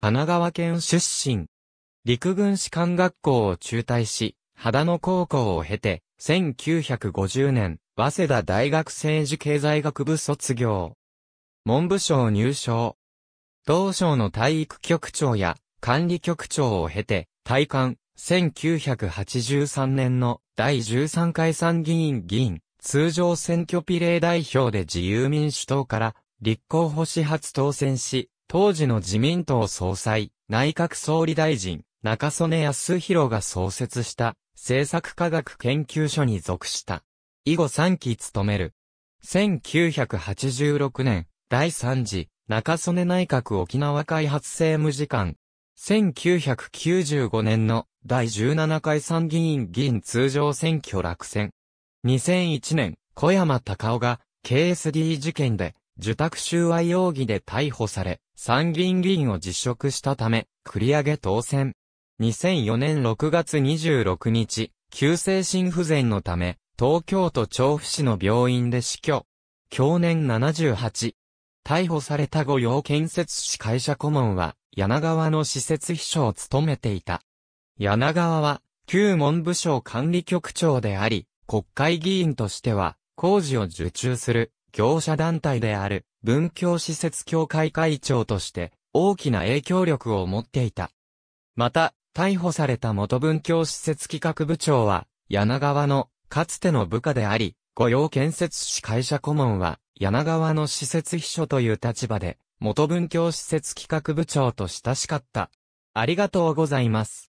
神奈川県出身。陸軍士官学校を中退し、秦野高校を経て、1950年、早稲田大学政治経済学部卒業。文部省入省。同省の体育局長や管理局長を経て、退官、1983年の第13回参議院議員、通常選挙比例代表で自由民主党から立候補し初当選し、当時の自民党総裁、内閣総理大臣、中曽根康弘が創設した、政策科学研究所に属した。以後3期務める。1986年、第3次、中曽根内閣沖縄開発政務次官。1995年の、第17回参議院議員通常選挙落選。2001年、小山隆夫が、KSD 事件で、受託収賄容疑で逮捕され、参議院議員を辞職したため、繰り上げ当選。2004年6月26日、急性心不全のため、東京都調布市の病院で死去。去年78。逮捕された御用建設士会社顧問は、柳川の施設秘書を務めていた。柳川は、旧文部省管理局長であり、国会議員としては、工事を受注する業者団体である文教施設協会会長として大きな影響力を持っていた。また、逮捕された元文教施設企画部長は、柳川のかつての部下であり、御用建設士会社顧問は、柳川の施設秘書という立場で、元文教施設企画部長と親しかった。ありがとうございます。